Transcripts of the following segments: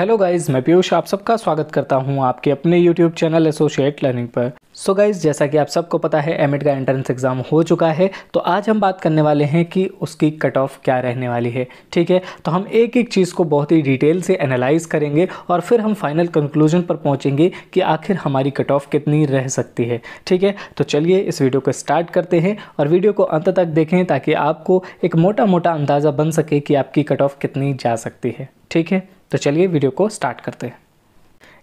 hello guys मैं पीयूष आप सबका स्वागत करता हूं आपके अपने यूट्यूब चैनल एसोसिएट लर्निंग पर सो so गाइस जैसा कि आप सबको पता है एमिट का एंट्रेंस एग्ज़ाम हो चुका है तो आज हम बात करने वाले हैं कि उसकी कट ऑफ क्या रहने वाली है ठीक है तो हम एक एक चीज़ को बहुत ही डिटेल से एनालाइज करेंगे और फिर हम फाइनल कंक्लूजन पर पहुँचेंगे कि आखिर हमारी कट ऑफ कितनी रह सकती है ठीक है तो चलिए इस वीडियो को स्टार्ट करते हैं और वीडियो को अंत तक देखें ताकि आपको एक मोटा मोटा अंदाज़ा बन सके कि आपकी कट ऑफ कितनी जा सकती है ठीक है तो चलिए वीडियो को स्टार्ट करते हैं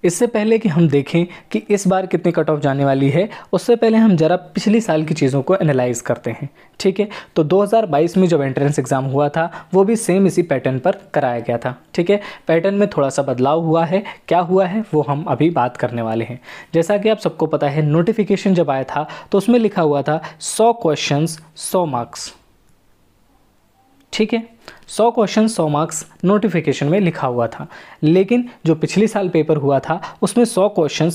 इससे पहले कि हम देखें कि इस बार कितनी कट ऑफ जाने वाली है उससे पहले हम ज़रा पिछली साल की चीज़ों को एनालाइज करते हैं ठीक है तो 2022 में जब एंट्रेंस एग्ज़ाम हुआ था वो भी सेम इसी पैटर्न पर कराया गया था ठीक है पैटर्न में थोड़ा सा बदलाव हुआ है क्या हुआ है वो हम अभी बात करने वाले हैं जैसा कि आप सबको पता है नोटिफिकेशन जब आया था तो उसमें लिखा हुआ था सौ क्वेश्चन सौ मार्क्स ठीक है सौ क्वेश्चन सौ मार्क्स नोटिफिकेशन में लिखा हुआ था लेकिन जो पिछले साल पेपर हुआ था उसमें सौ क्वेश्चन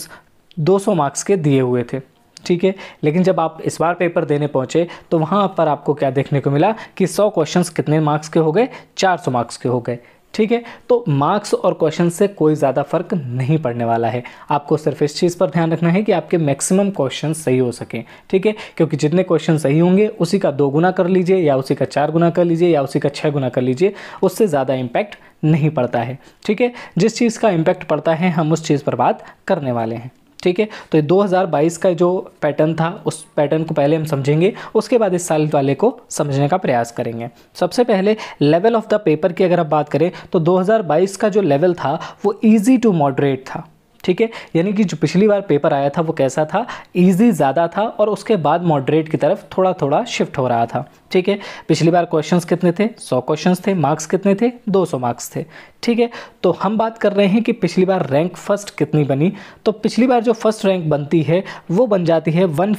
200 मार्क्स के दिए हुए थे ठीक है लेकिन जब आप इस बार पेपर देने पहुंचे तो वहाँ पर आपको क्या देखने को मिला कि 100 क्वेश्चंस कितने मार्क्स के हो गए 400 मार्क्स के हो गए ठीक है तो मार्क्स और क्वेश्चन से कोई ज़्यादा फर्क नहीं पड़ने वाला है आपको सिर्फ इस चीज़ पर ध्यान रखना है कि आपके मैक्सिमम क्वेश्चन सही हो सकें ठीक है क्योंकि जितने क्वेश्चन सही होंगे उसी का दो गुना कर लीजिए या उसी का चार गुना कर लीजिए या उसी का छः गुना कर लीजिए उससे ज़्यादा इम्पैक्ट नहीं पड़ता है ठीक है जिस चीज़ का इम्पैक्ट पड़ता है हम उस चीज़ पर बात करने वाले हैं ठीक है तो ये 2022 का जो पैटर्न था उस पैटर्न को पहले हम समझेंगे उसके बाद इस साल वाले को समझने का प्रयास करेंगे सबसे पहले लेवल ऑफ द पेपर की अगर आप बात करें तो 2022 का जो लेवल था वो ईजी टू मॉडरेट था ठीक है यानी कि जो पिछली बार पेपर आया था वो कैसा था ईजी ज़्यादा था और उसके बाद मॉडरेट की तरफ थोड़ा थोड़ा शिफ्ट हो रहा था ठीक है पिछली बार क्वेश्चन कितने थे सौ क्वेश्चन थे मार्क्स कितने थे दो सौ मार्क्स थे ठीक है तो हम बात कर रहे हैं कि पिछली बार रैंक फर्स्ट कितनी बनी तो पिछली बार जो फर्स्ट रैंक बनती है वो बन जाती है वन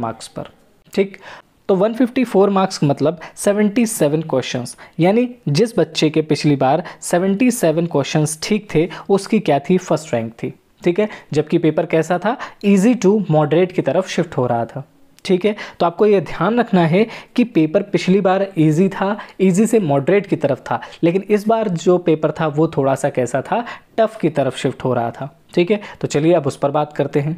मार्क्स पर ठीक तो 154 मार्क्स मतलब 77 क्वेश्चंस यानी जिस बच्चे के पिछली बार 77 क्वेश्चंस ठीक थे उसकी क्या थी फर्स्ट रैंक थी ठीक है जबकि पेपर कैसा था इजी टू मॉडरेट की तरफ शिफ्ट हो रहा था ठीक है तो आपको ये ध्यान रखना है कि पेपर पिछली बार इजी था इजी से मॉडरेट की तरफ था लेकिन इस बार जो पेपर था वो थोड़ा सा कैसा था टफ की तरफ शिफ्ट हो रहा था ठीक है तो चलिए अब उस पर बात करते हैं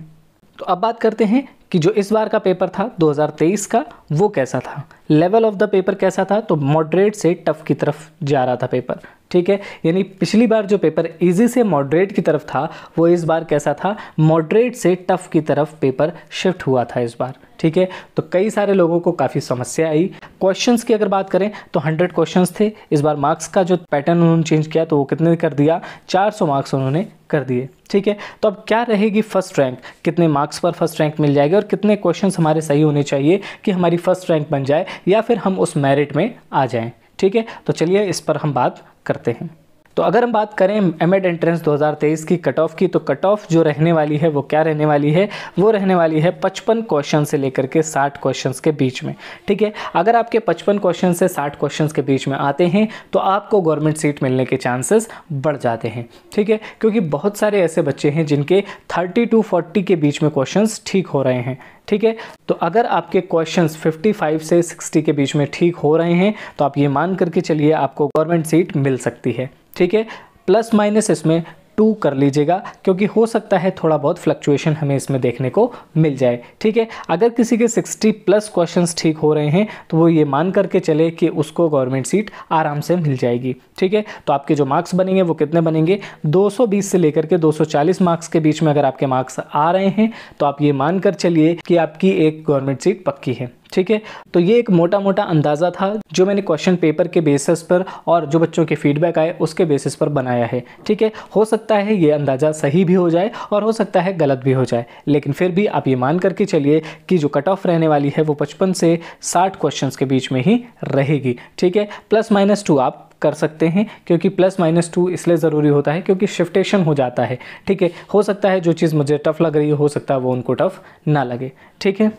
तो अब बात करते हैं कि जो इस बार का पेपर था 2023 का वो कैसा था लेवल ऑफ द पेपर कैसा था तो मॉडरेट से टफ की तरफ जा रहा था पेपर ठीक है यानी पिछली बार जो पेपर इजी से मॉडरेट की तरफ था वो इस बार कैसा था मॉडरेट से टफ की तरफ पेपर शिफ्ट हुआ था इस बार ठीक है तो कई सारे लोगों को काफ़ी समस्या आई क्वेश्चंस की अगर बात करें तो 100 क्वेश्चंस थे इस बार मार्क्स का जो पैटर्न उन्होंने चेंज किया तो वो कितने कर दिया 400 मार्क्स उन्होंने कर दिए ठीक है तो अब क्या रहेगी फर्स्ट रैंक कितने मार्क्स पर फर्स्ट रैंक मिल जाएगी और कितने क्वेश्चन हमारे सही होने चाहिए कि हमारी फर्स्ट रैंक बन जाए या फिर हम उस मेरिट में आ जाएँ ठीक है तो चलिए इस पर हम बात करते हैं तो अगर हम बात करें एम एड एंट्रेंस 2023 की कट ऑफ की तो कट ऑफ जो रहने वाली है वो क्या रहने वाली है वो रहने वाली है पचपन क्वेश्चन से लेकर के साठ क्वेश्चन के बीच में ठीक है अगर आपके पचपन क्वेश्चन से साठ क्वेश्चन के बीच में आते हैं तो आपको गवर्नमेंट सीट मिलने के चांसेस बढ़ जाते हैं ठीक है क्योंकि बहुत सारे ऐसे बच्चे हैं जिनके थर्टी टू फोर्टी के बीच में क्वेश्चन ठीक हो रहे हैं ठीक है तो अगर आपके क्वेश्चंस 55 से 60 के बीच में ठीक हो रहे हैं तो आप ये मान करके चलिए आपको गवर्नमेंट सीट मिल सकती है ठीक है प्लस माइनस इसमें टू कर लीजिएगा क्योंकि हो सकता है थोड़ा बहुत फ्लक्चुएशन हमें इसमें देखने को मिल जाए ठीक है अगर किसी के 60 प्लस क्वेश्चंस ठीक हो रहे हैं तो वो ये मान करके चले कि उसको गवर्नमेंट सीट आराम से मिल जाएगी ठीक है तो आपके जो मार्क्स बनेंगे वो कितने बनेंगे 220 से लेकर के 240 मार्क्स के बीच में अगर आपके मार्क्स आ रहे हैं तो आप ये मान कर चलिए कि आपकी एक गवर्नमेंट सीट पक्की है ठीक है तो ये एक मोटा मोटा अंदाज़ा था जो मैंने क्वेश्चन पेपर के बेसिस पर और जो बच्चों के फीडबैक आए उसके बेसिस पर बनाया है ठीक है हो सकता है ये अंदाज़ा सही भी हो जाए और हो सकता है गलत भी हो जाए लेकिन फिर भी आप ये मान करके चलिए कि जो कट ऑफ रहने वाली है वो पचपन से साठ क्वेश्चन के बीच में ही रहेगी ठीक है प्लस माइनस टू आप कर सकते हैं क्योंकि प्लस माइनस टू इसलिए ज़रूरी होता है क्योंकि शिफ्टेशन हो जाता है ठीक है हो सकता है जो चीज़ मुझे टफ़ लग रही है हो सकता है वो उनको टफ़ ना लगे ठीक है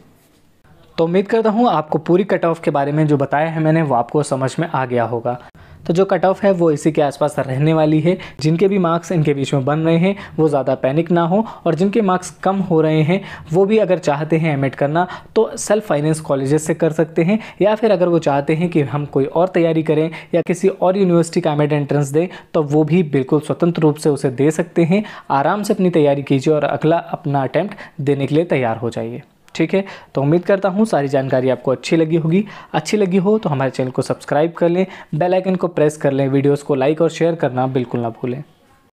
तो उम्मीद करता हूँ आपको पूरी कट ऑफ के बारे में जो बताया है मैंने वो आपको समझ में आ गया होगा तो जो कट ऑफ है वो इसी के आसपास रहने वाली है जिनके भी मार्क्स इनके बीच में बन रहे हैं वो ज़्यादा पैनिक ना हो और जिनके मार्क्स कम हो रहे हैं वो भी अगर चाहते हैं एम करना तो सेल्फ फाइनेंस कॉलेजेस से कर सकते हैं या फिर अगर वो चाहते हैं कि हम कोई और तैयारी करें या किसी और यूनिवर्सिटी का एम एंट्रेंस दें तो वो भी बिल्कुल स्वतंत्र रूप से उसे दे सकते हैं आराम से अपनी तैयारी कीजिए और अगला अपना अटैम्प्ट देने के लिए तैयार हो जाइए ठीक है तो उम्मीद करता हूँ सारी जानकारी आपको अच्छी लगी होगी अच्छी लगी हो तो हमारे चैनल को सब्सक्राइब कर लें बेलाइकन को प्रेस कर लें वीडियोज़ को लाइक और शेयर करना बिल्कुल ना भूलें